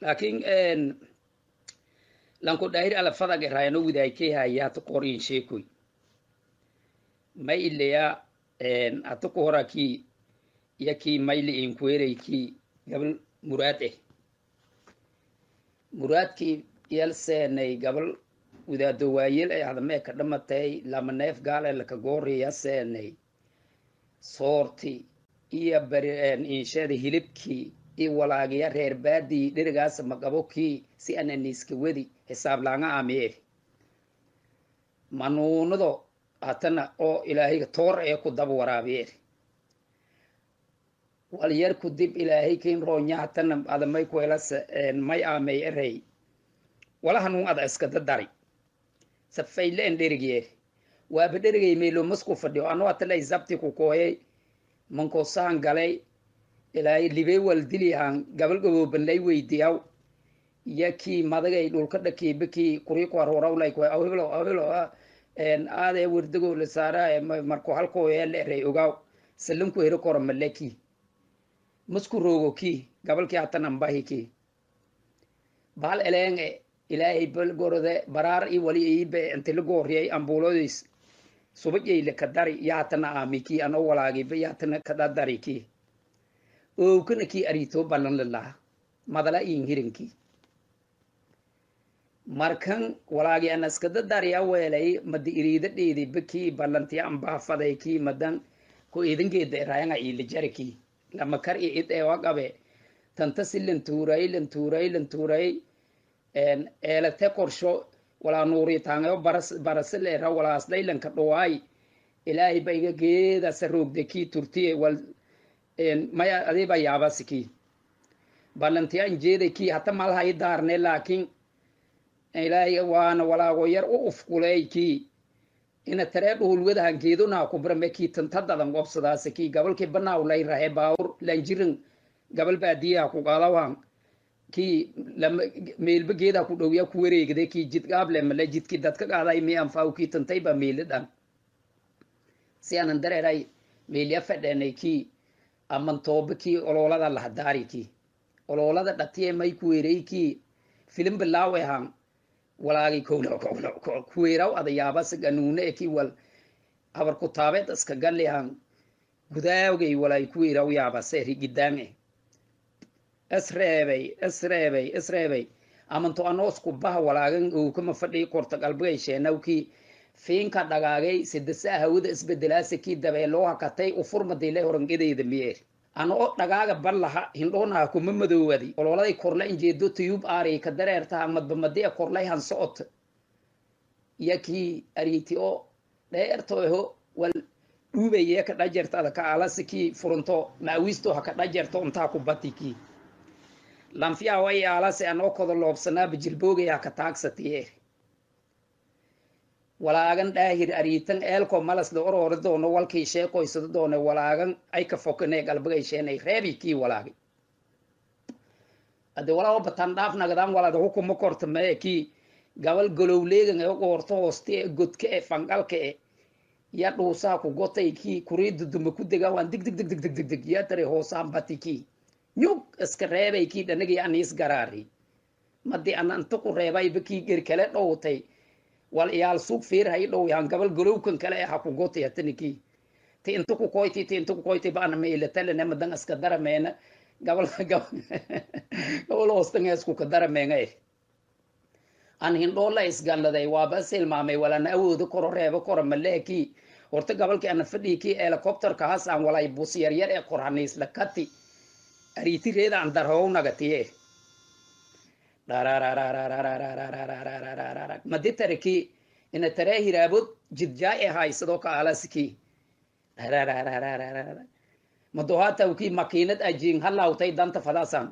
laakiin lanku dhaahir alla fadaga eh, raayano wadaaykehayaa tuqorin sheekoy may ileya atuku hora ki yaki mayle inkuerey ki gabal muraad eh muraadki yalsenay gabal wadaado waayel ay eh, hadamee ka dhamatay lama neef gaale eh, lakagoori yasenay soorti iyo bari inshada hilibkii kii walaagaya reer baadii dherigaas maqabo si ananiiska wedi xisaab laanga amiyee manuunado hatana oo ilaahayga toor ee ku dab waraabiyee walyar ku dib ilaahay kiin roonya hatana adamay ku eh, may aamey erey wala hanuun ada iska dadari safaydleen dherigyeer waaba dherigay e meelo masku fadhiyo anoo hatana isabti ku kooyay mankoosahan galay ilaahay libewal dilihan gabal gaboobanlay weydiyaw iyo kii madagay dhulka dhakiiba kii kuriiku harwarawlay kuwa awhiblo awhiblo ah, aadee wardago la saara eh, marku halko yeel eray ogaw salanku hero kora maleki masku rogo ki gabalkii hatan ambahi ki bahal eleenge eh, ilaahay balgorode baraar i wali iibe inti la gooriyay ambuulodiis subajay kadari yaatana aamiki ano walaagiba yaatana kadadari ki okuna ki arito ballan lalaha madala in markan walagi anaskada darya weelay madi irida dhiidiba ki ballanti ambahafaday ki madan ku idingeeda rayanga ilijariki lama kar i id ewa qabe tantasi lantuuray lantuuray lantuuray eelate qorsho walaa nuuritaangayo barasile ra walaasdaylanka dhawaay ilaahay ba iga geedasa turtiye maya adiba yaaba siki ballantiyan jeedaki hata malaha i daarne laakin ilaahay waana yar u ufkuleyki ina taree dhuhulwadahan geedonaa kubrameki tantadadan gobsadaasaki gabalki banaaw lay rahe lanjirin gabal baadiyaha ku qadawan ki meelba geedaa ku dhowya ku wareegde ki jidgaable jidki dadka qaaday mi anfaawki tantayba meelidan si aanan dareeray meelya fadhenay ki amantoobbakii oloolada lahdaariki oloolada dhatiye may kuweereyki filim bilaaw ahaan walaagi kuweeraw adayaabasa ganuuna eki wal abar kutaabeed iska galli ahaan gudaawgay walay kuweeraw yaabase rigidaame isreebay isreebay isreebay amanto anoosku baha walaagan owkama fadhii qorta galbagay sheenawkii fiinka dhagaagay sidasa hawada isbedelaasekii kii dabeelooha katay ufurmadile horangedeyda miyeer ana oo dhagaaga ballaha hindhoonaha kuma madoowadi ololaday korla injeedo tiyuub aari ka dareertaha madbamadiya korlay han socot yakii ariiti oo dheertooho wal dhuubayee ka dhajertada ka alasi furunto maawisto ka dhajerto untaa ku batikii lanfiyaha anoo kodo loobsanaa bijilboogaya ka taagsatiyeer walaagan dhaahir ariitan eelko malasda orori doono walkii sheekoysada doone walaagan ay fokanee galbagayseenay reebi kii walaagay ade walaa bataan dhaaf nagadaan walaada hukuma korta kii gabal golowleegan ee qoorto hooste e godka e fangalka e yaa dhuusaa ku gotay kii kuriida duma ku degaa waan dig dig dig dig dig dig dig hoosaan bati kii nyug iska reebay kii dhanagii aniis garaari madi anantuku reebayba kii gerkale dhowtay wal iyaal suug fiir ha idhow yahan gabal golowkan kale e ha ku ti inta ku koyti ti inta ku koyti baana meila talana madan iska darameena gabal gabal hoostanga isku ka darameena eh aan hindhoo isgandaday waaba is hilmaamay walana awooda koro reebo koro maleekii horta gabalkii ana fadhiikii helicopterka has aan walay bus yaryar ee korhaniisla kati ariiti reeda aan darhownagatiye eh madi tarki ina tarahi raabod jidjaa ahay sidoo kaalasiki madohatawki makiinad ajing halawtay danta fadasan